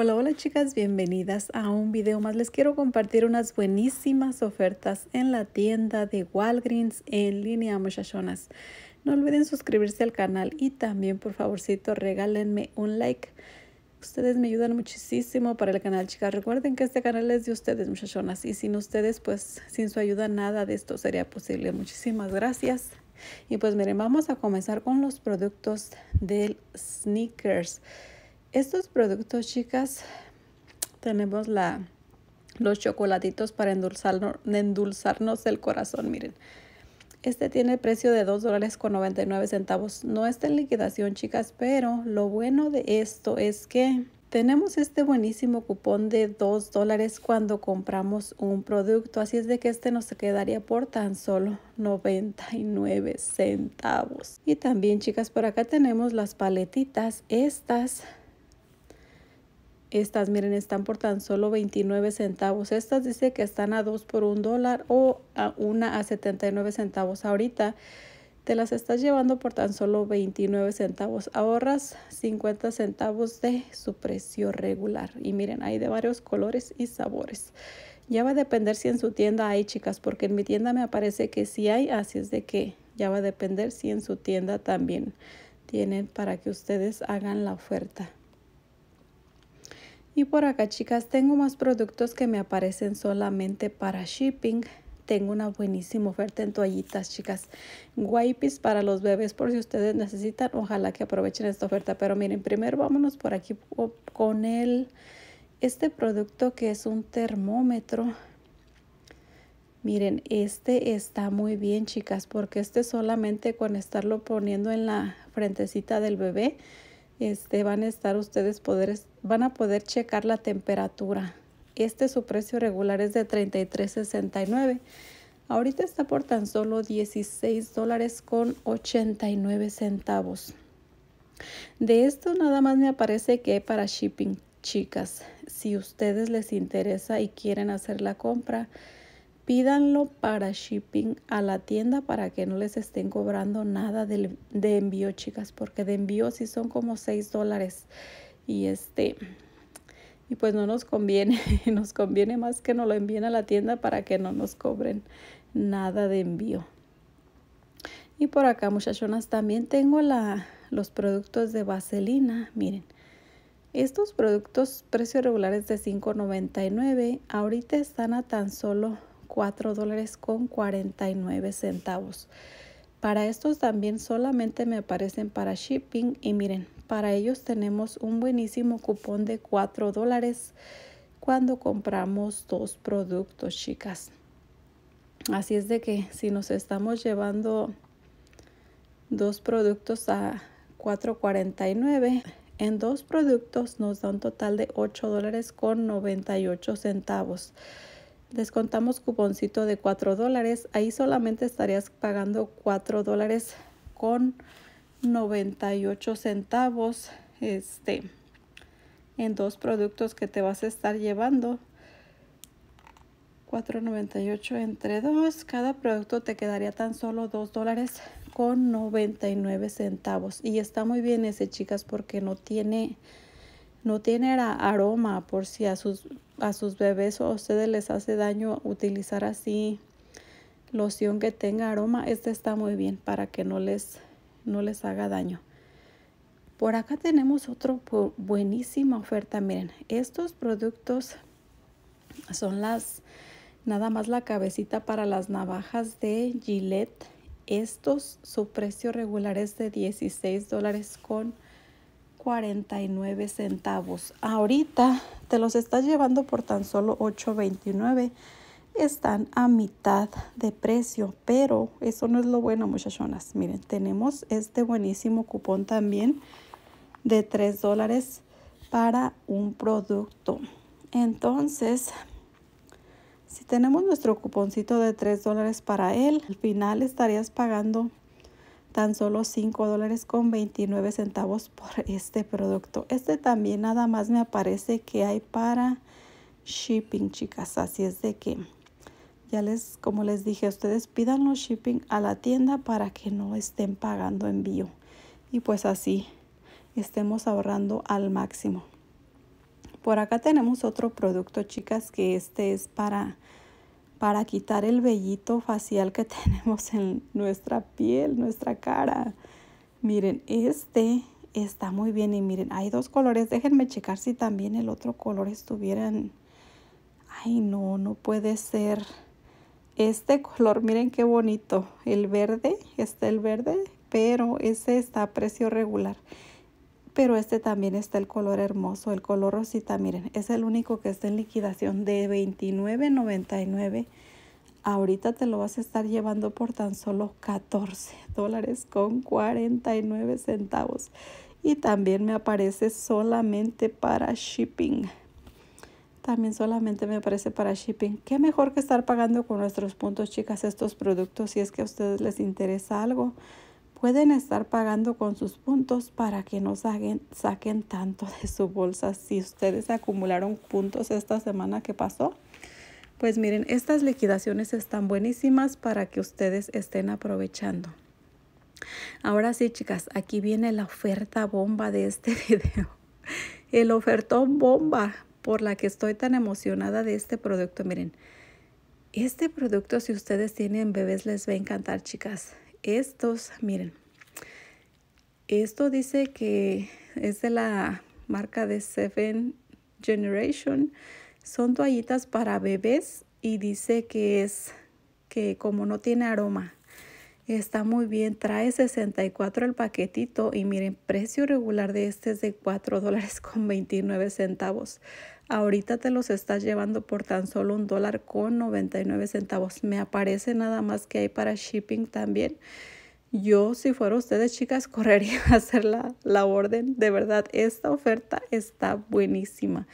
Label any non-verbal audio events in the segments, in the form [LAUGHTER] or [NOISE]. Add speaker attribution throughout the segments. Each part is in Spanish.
Speaker 1: Hola, hola chicas, bienvenidas a un video más. Les quiero compartir unas buenísimas ofertas en la tienda de Walgreens en línea, muchachonas. No olviden suscribirse al canal y también, por favorcito, regálenme un like. Ustedes me ayudan muchísimo para el canal, chicas. Recuerden que este canal es de ustedes, muchachonas, y sin ustedes, pues, sin su ayuda, nada de esto sería posible. Muchísimas gracias. Y pues, miren, vamos a comenzar con los productos del Sneakers. Estos productos, chicas, tenemos la, los chocolatitos para endulzarnos, el corazón, miren. Este tiene el precio de $2.99. dólares con 99 centavos. No está en liquidación, chicas, pero lo bueno de esto es que tenemos este buenísimo cupón de $2 dólares cuando compramos un producto. Así es de que este nos quedaría por tan solo 99 centavos. Y también, chicas, por acá tenemos las paletitas. Estas estas, miren, están por tan solo 29 centavos. Estas dice que están a 2 por 1 dólar o a una a 79 centavos. Ahorita te las estás llevando por tan solo 29 centavos. Ahorras 50 centavos de su precio regular. Y miren, hay de varios colores y sabores. Ya va a depender si en su tienda hay, chicas, porque en mi tienda me aparece que sí hay, así es de que ya va a depender si en su tienda también tienen para que ustedes hagan la oferta. Y por acá, chicas, tengo más productos que me aparecen solamente para shipping. Tengo una buenísima oferta en toallitas, chicas. Wipes para los bebés por si ustedes necesitan. Ojalá que aprovechen esta oferta. Pero miren, primero vámonos por aquí con el, este producto que es un termómetro. Miren, este está muy bien, chicas, porque este solamente con estarlo poniendo en la frentecita del bebé, este, van a estar ustedes poder, van a poder checar la temperatura. Este su precio regular es de 33.69. Ahorita está por tan solo 16 dólares con 89 centavos. De esto nada más me aparece que para shipping, chicas. Si ustedes les interesa y quieren hacer la compra, pídanlo para shipping a la tienda para que no les estén cobrando nada de, envío, chicas, porque de envío sí son como 6 dólares. Y este, y pues no nos conviene, [LAUGHS] nos conviene más que no lo envíen a la tienda para que no nos cobren nada de envío. Y por acá, muchachonas, también tengo la, los productos de vaselina. Miren, estos productos precio regulares de $5.99 ahorita están a tan solo 4 dólares con 49 centavos. Para estos también solamente me aparecen para shipping y miren, para ellos tenemos un buenísimo cupón de 4 dólares cuando compramos dos productos, chicas. Así es de que si nos estamos llevando dos productos a 4.49, en dos productos nos da un total de 8 dólares con 98 centavos descontamos cuponcito de 4 dólares, ahí solamente estarías pagando 4 dólares con 98 centavos este, en dos productos que te vas a estar llevando. 4.98 entre 2, cada producto te quedaría tan solo 2 dólares con 99 centavos. Y está muy bien ese, chicas, porque no tiene, no tiene aroma por si a sus a sus bebés o a ustedes les hace daño utilizar así loción que tenga aroma, este está muy bien para que no les, no les haga daño. Por acá tenemos otro buenísima oferta. Miren, estos productos son las, nada más la cabecita para las navajas de Gillette. Estos, su precio regular es de $16 con 49 centavos. Ahorita te los estás llevando por tan solo 8.29. Están a mitad de precio, pero eso no es lo bueno, muchachonas. Miren, tenemos este buenísimo cupón también de 3 dólares para un producto. Entonces, si tenemos nuestro cuponcito de 3 dólares para él, al final estarías pagando tan solo 5 dólares con 29 centavos por [LAUGHS] este producto. Este también nada más me aparece que hay para shipping, chicas. Así es de que ya les, como les dije, ustedes pidan los shipping a la tienda para que no estén pagando envío. Y pues así estemos ahorrando al máximo. Por acá tenemos otro producto, chicas, que este es para para quitar el vellito facial que [LAUGHS] tenemos en nuestra piel, nuestra cara. Miren, este está muy bien y miren, hay dos colores. Déjenme checar si también el otro color estuvieran... Ay, no, no puede ser. Este color, miren qué bonito. El verde, está el verde, pero ese está a precio regular pero este también está el color hermoso, el color rosita, miren, es el único que está en liquidación de $29.99. Ahorita te lo vas a estar llevando por tan solo 14 dólares con 49 centavos. Y también me aparece solamente para shipping. También solamente me aparece para shipping. Qué mejor que estar pagando con nuestros puntos, chicas, estos productos si es que a ustedes les interesa algo pueden estar pagando con sus puntos para que no saquen, saquen tanto de su bolsa. Si ustedes acumularon puntos esta semana que pasó, pues miren, estas liquidaciones están buenísimas para que ustedes estén aprovechando. Ahora sí, chicas, aquí viene la oferta bomba de este [LAUGHS] video. El ofertón bomba por la que estoy tan emocionada de este producto. Miren, este producto si ustedes tienen bebés les va a encantar, chicas estos, miren, esto dice que es de la marca de Seven Generation. Son toallitas para bebés y dice que es que como no tiene aroma. Está muy bien, trae 64 el paquetito y miren, precio regular de este es de 4 dólares con 29 centavos. Ahorita te los estás llevando por tan solo un dólar con 99 centavos. Me aparece nada más que hay para shipping también. Yo, si fuera ustedes, chicas, [LAUGHS] correría a hacer la, la, orden. De verdad, esta oferta está buenísima.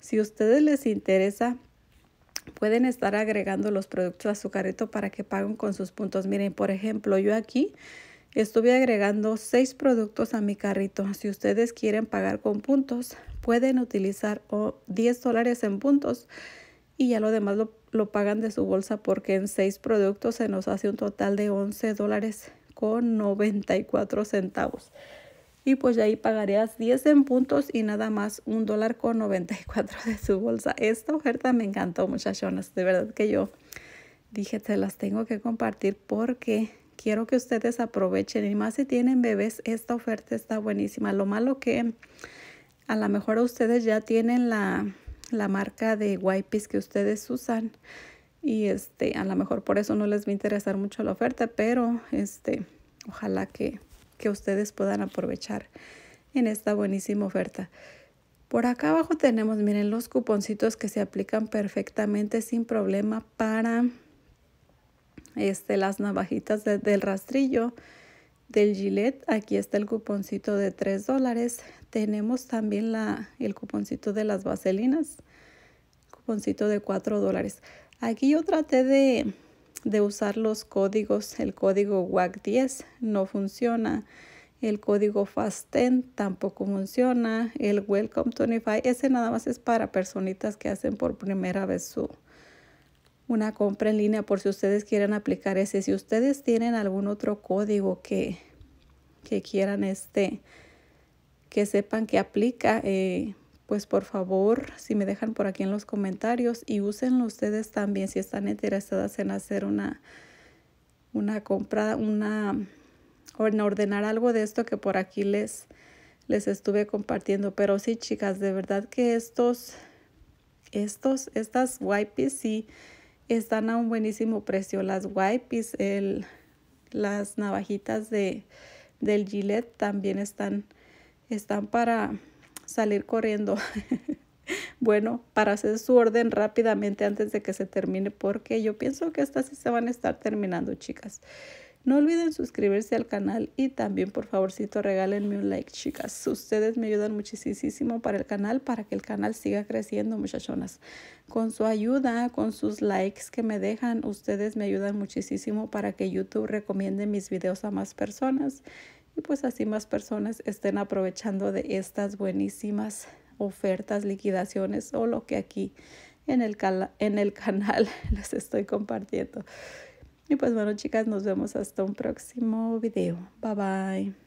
Speaker 1: Si a ustedes les interesa, pueden estar agregando los productos a su carrito para que paguen con sus puntos. Miren, por ejemplo, yo aquí Estuve agregando seis productos a mi carrito. Si ustedes quieren pagar con puntos, pueden utilizar 10 dólares en puntos y ya lo demás lo, pagan de su bolsa porque en seis productos se nos hace un total de 11 dólares con 94 centavos. Y pues ya ahí pagarías 10 en puntos y nada más un dólar con 94 de su bolsa. Esta oferta me encantó, muchachonas. De verdad que yo dije, te las tengo que compartir porque quiero que ustedes aprovechen. Y más si tienen bebés, esta oferta está buenísima. Lo malo que a lo mejor ustedes ya tienen la, marca de wipes que ustedes usan. Y este, a lo mejor por eso no les va a interesar mucho la oferta, pero este, ojalá que ustedes puedan aprovechar en esta buenísima oferta. Por acá abajo tenemos, miren, los cuponcitos que se aplican perfectamente sin problema para este, las navajitas del rastrillo del Gillette. Aquí está el cuponcito de 3 dólares. Tenemos también el cuponcito de las vaselinas, cuponcito de 4 dólares. Aquí yo traté de, de usar los códigos. El código WAC10 no funciona. El código FASTEN tampoco funciona. El Welcome 25, ese nada más es para personitas que hacen por primera vez su, una compra en línea por si ustedes quieren aplicar ese. Si ustedes tienen algún otro código que, que quieran este, que sepan que aplica, eh, pues por favor, si me dejan por aquí en los comentarios y úsenlo ustedes también si están interesadas en hacer una, una compra, una, o en ordenar algo de esto que por aquí les, les estuve compartiendo. Pero sí, chicas, de verdad que estos, estos, estas wipes sí están a un buenísimo precio las wipes, el, las navajitas de, del Gillette también están, están para salir corriendo. [LAUGHS] bueno, para hacer su orden rápidamente antes de que se termine, porque yo pienso que estas sí se van a estar terminando, chicas. No olviden suscribirse al canal y también por favorcito regálenme un like, chicas. Ustedes me ayudan muchísimo para el canal, para que el canal siga creciendo, muchachonas. Con su ayuda, con sus likes que me dejan, ustedes me ayudan muchísimo para que YouTube recomiende mis videos a más personas y pues así más personas estén aprovechando de estas buenísimas ofertas, liquidaciones o lo que aquí en el, en el canal [LAUGHS] les estoy compartiendo. Y pues bueno chicas, nos vemos hasta un próximo video. Bye bye.